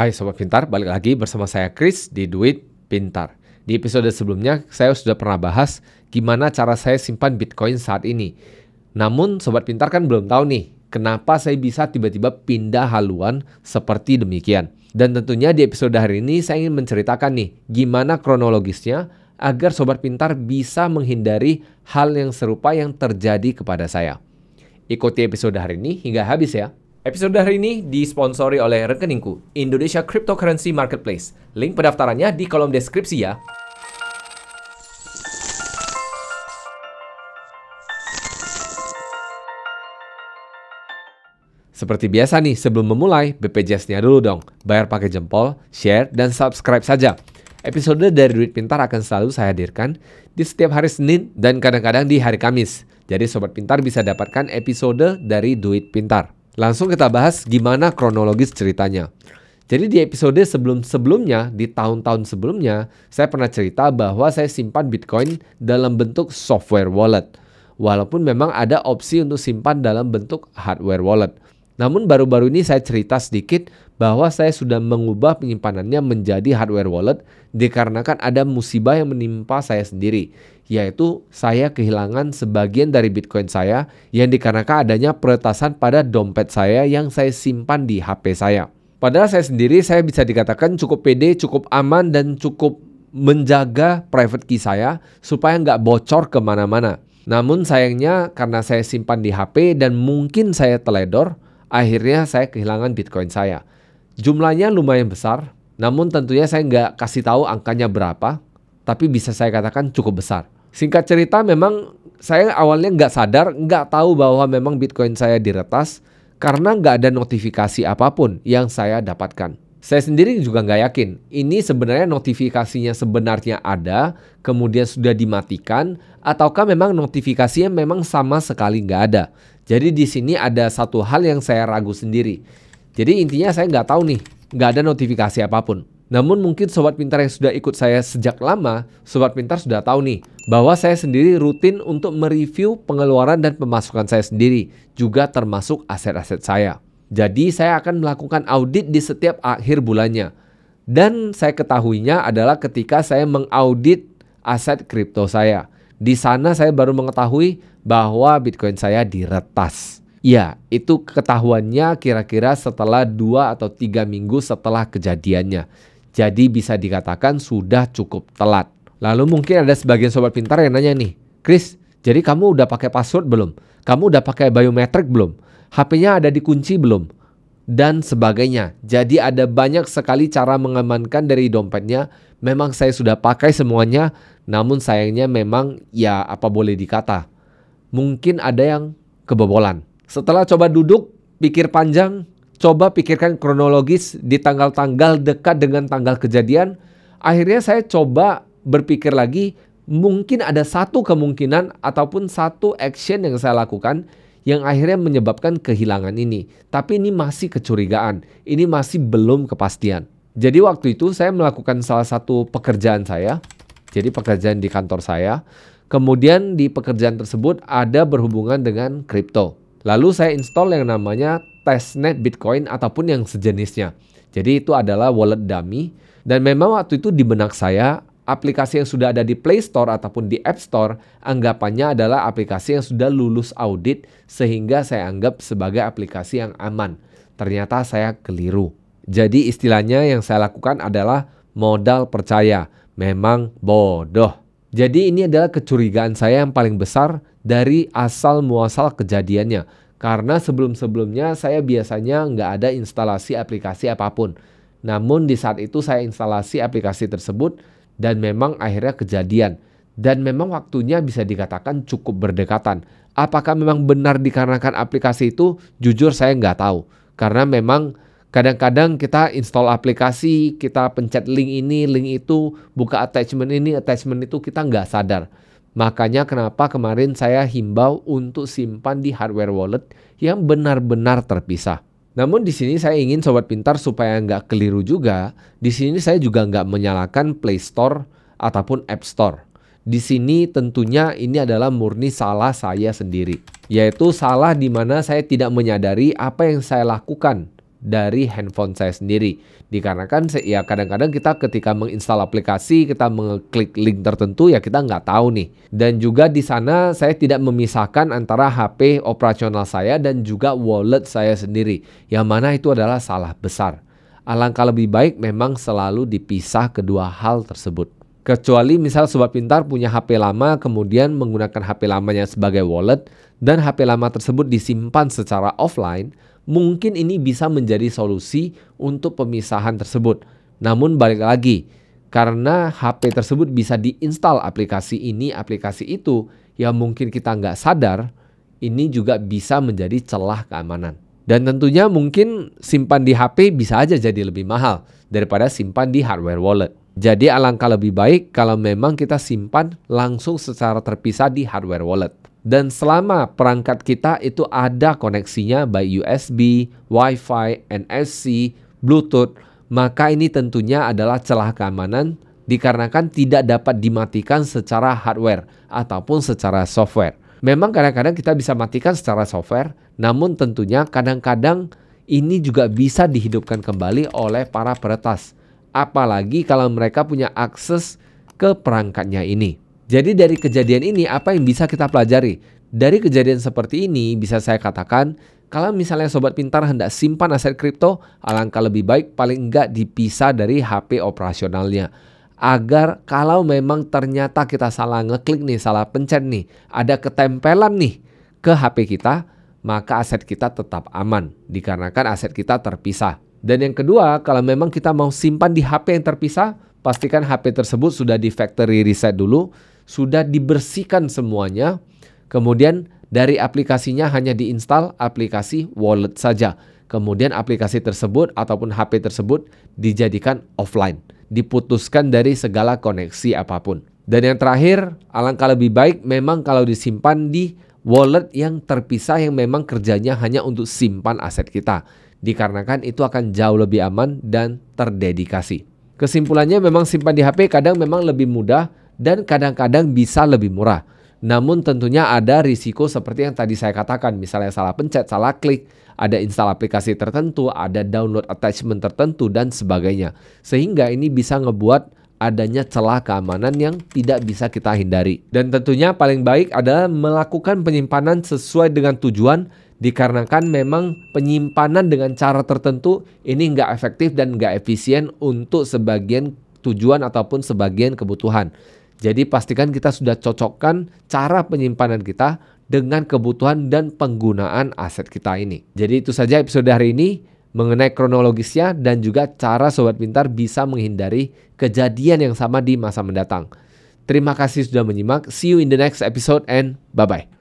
Hai Sobat Pintar, balik lagi bersama saya Chris di Duit Pintar. Di episode sebelumnya saya sudah pernah bahas gimana cara saya simpan Bitcoin saat ini. Namun Sobat Pintar kan belum tahu nih kenapa saya bisa tiba-tiba pindah haluan seperti demikian. Dan tentunya di episode hari ini saya ingin menceritakan nih gimana kronologisnya agar Sobat Pintar bisa menghindari hal yang serupa yang terjadi kepada saya. Ikuti episode hari ini hingga habis ya. Episode hari ini disponsori oleh rekeningku Indonesia Cryptocurrency Marketplace. Link pendaftarannya di kolom deskripsi ya. Seperti biasa nih, sebelum memulai, BPJS-nya dulu dong. Bayar pakai jempol, share, dan subscribe saja. Episode dari Duit Pintar akan selalu saya hadirkan di setiap hari Senin dan kadang-kadang di hari Kamis. Jadi Sobat Pintar bisa dapatkan episode dari Duit Pintar. Langsung kita bahas gimana kronologis ceritanya. Jadi di episode sebelum-sebelumnya, di tahun-tahun sebelumnya, saya pernah cerita bahwa saya simpan Bitcoin dalam bentuk software wallet. Walaupun memang ada opsi untuk simpan dalam bentuk hardware wallet. Namun baru-baru ini saya cerita sedikit bahwa saya sudah mengubah penyimpanannya menjadi hardware wallet dikarenakan ada musibah yang menimpa saya sendiri, yaitu saya kehilangan sebagian dari Bitcoin saya yang dikarenakan adanya peretasan pada dompet saya yang saya simpan di HP saya. Padahal saya sendiri saya bisa dikatakan cukup pede, cukup aman dan cukup menjaga private key saya supaya nggak bocor kemana-mana. Namun sayangnya karena saya simpan di HP dan mungkin saya teledor, akhirnya saya kehilangan Bitcoin saya. Jumlahnya lumayan besar, namun tentunya saya nggak kasih tahu angkanya berapa, tapi bisa saya katakan cukup besar. Singkat cerita memang saya awalnya nggak sadar, nggak tahu bahwa memang Bitcoin saya diretas karena nggak ada notifikasi apapun yang saya dapatkan. Saya sendiri juga nggak yakin. Ini sebenarnya notifikasinya sebenarnya ada, kemudian sudah dimatikan, ataukah memang notifikasinya memang sama sekali nggak ada. Jadi di sini ada satu hal yang saya ragu sendiri. Jadi intinya saya nggak tahu nih, nggak ada notifikasi apapun. Namun mungkin sobat pintar yang sudah ikut saya sejak lama, sobat pintar sudah tahu nih bahwa saya sendiri rutin untuk mereview pengeluaran dan pemasukan saya sendiri, juga termasuk aset-aset saya. Jadi saya akan melakukan audit di setiap akhir bulannya. Dan saya ketahuinya adalah ketika saya mengaudit aset kripto saya. Di sana saya baru mengetahui bahwa Bitcoin saya diretas. Ya, itu ketahuannya kira-kira setelah dua atau tiga minggu setelah kejadiannya. Jadi bisa dikatakan sudah cukup telat. Lalu mungkin ada sebagian sobat pintar yang nanya nih, Chris, jadi kamu udah pakai password belum? Kamu udah pakai biometrik belum? HP-nya ada dikunci belum? Dan sebagainya. Jadi ada banyak sekali cara mengamankan dari dompetnya. Memang saya sudah pakai semuanya, namun sayangnya memang ya apa boleh dikata. Mungkin ada yang kebobolan setelah coba duduk, pikir panjang, coba pikirkan kronologis di tanggal-tanggal dekat dengan tanggal kejadian. Akhirnya saya coba berpikir lagi, mungkin ada satu kemungkinan ataupun satu action yang saya lakukan yang akhirnya menyebabkan kehilangan ini. Tapi ini masih kecurigaan, ini masih belum kepastian. Jadi waktu itu saya melakukan salah satu pekerjaan saya, jadi pekerjaan di kantor saya. Kemudian di pekerjaan tersebut ada berhubungan dengan kripto. Lalu saya install yang namanya testnet Bitcoin ataupun yang sejenisnya. Jadi itu adalah wallet dummy dan memang waktu itu di benak saya aplikasi yang sudah ada di Play Store ataupun di App Store anggapannya adalah aplikasi yang sudah lulus audit sehingga saya anggap sebagai aplikasi yang aman. Ternyata saya keliru. Jadi istilahnya yang saya lakukan adalah modal percaya. Memang bodoh. Jadi ini adalah kecurigaan saya yang paling besar dari asal muasal kejadiannya. Karena sebelum-sebelumnya saya biasanya nggak ada instalasi aplikasi apapun. Namun di saat itu saya instalasi aplikasi tersebut dan memang akhirnya kejadian. Dan memang waktunya bisa dikatakan cukup berdekatan. Apakah memang benar dikarenakan aplikasi itu? Jujur saya nggak tahu. Karena memang Kadang-kadang kita install aplikasi, kita pencet link ini, link itu, buka attachment ini, attachment itu, kita nggak sadar. Makanya kenapa kemarin saya himbau untuk simpan di hardware wallet yang benar-benar terpisah. Namun di sini saya ingin sobat pintar supaya nggak keliru juga, di sini saya juga nggak menyalakan Play Store ataupun App Store. Di sini tentunya ini adalah murni salah saya sendiri, yaitu salah di mana saya tidak menyadari apa yang saya lakukan dari handphone saya sendiri. Dikarenakan ya kadang-kadang kita ketika menginstal aplikasi, kita mengklik link tertentu ya kita nggak tahu nih. Dan juga di sana saya tidak memisahkan antara HP operasional saya dan juga wallet saya sendiri. Yang mana itu adalah salah besar. Alangkah lebih baik memang selalu dipisah kedua hal tersebut. Kecuali misal sobat pintar punya HP lama kemudian menggunakan HP lamanya sebagai wallet dan HP lama tersebut disimpan secara offline, mungkin ini bisa menjadi solusi untuk pemisahan tersebut. Namun balik lagi, karena HP tersebut bisa diinstal aplikasi ini, aplikasi itu, yang mungkin kita nggak sadar, ini juga bisa menjadi celah keamanan. Dan tentunya mungkin simpan di HP bisa aja jadi lebih mahal daripada simpan di hardware wallet. Jadi alangkah lebih baik kalau memang kita simpan langsung secara terpisah di hardware wallet. Dan selama perangkat kita itu ada koneksinya by USB, Wi-Fi, NFC, Bluetooth, maka ini tentunya adalah celah keamanan dikarenakan tidak dapat dimatikan secara hardware ataupun secara software. Memang kadang-kadang kita bisa matikan secara software, namun tentunya kadang-kadang ini juga bisa dihidupkan kembali oleh para peretas. Apalagi kalau mereka punya akses ke perangkatnya ini. Jadi dari kejadian ini apa yang bisa kita pelajari? Dari kejadian seperti ini bisa saya katakan kalau misalnya sobat pintar hendak simpan aset kripto, alangkah lebih baik paling enggak dipisah dari HP operasionalnya. Agar kalau memang ternyata kita salah ngeklik nih, salah pencet nih, ada ketempelan nih ke HP kita, maka aset kita tetap aman dikarenakan aset kita terpisah. Dan yang kedua, kalau memang kita mau simpan di HP yang terpisah, pastikan HP tersebut sudah di factory reset dulu sudah dibersihkan semuanya. Kemudian dari aplikasinya hanya diinstal aplikasi wallet saja. Kemudian aplikasi tersebut ataupun HP tersebut dijadikan offline, diputuskan dari segala koneksi apapun. Dan yang terakhir, alangkah lebih baik memang kalau disimpan di wallet yang terpisah yang memang kerjanya hanya untuk simpan aset kita. Dikarenakan itu akan jauh lebih aman dan terdedikasi. Kesimpulannya memang simpan di HP kadang memang lebih mudah dan kadang-kadang bisa lebih murah. Namun tentunya ada risiko seperti yang tadi saya katakan, misalnya salah pencet, salah klik, ada install aplikasi tertentu, ada download attachment tertentu dan sebagainya. Sehingga ini bisa ngebuat adanya celah keamanan yang tidak bisa kita hindari. Dan tentunya paling baik adalah melakukan penyimpanan sesuai dengan tujuan dikarenakan memang penyimpanan dengan cara tertentu ini nggak efektif dan nggak efisien untuk sebagian tujuan ataupun sebagian kebutuhan. Jadi pastikan kita sudah cocokkan cara penyimpanan kita dengan kebutuhan dan penggunaan aset kita ini. Jadi itu saja episode hari ini mengenai kronologisnya dan juga cara sobat pintar bisa menghindari kejadian yang sama di masa mendatang. Terima kasih sudah menyimak. See you in the next episode and bye bye.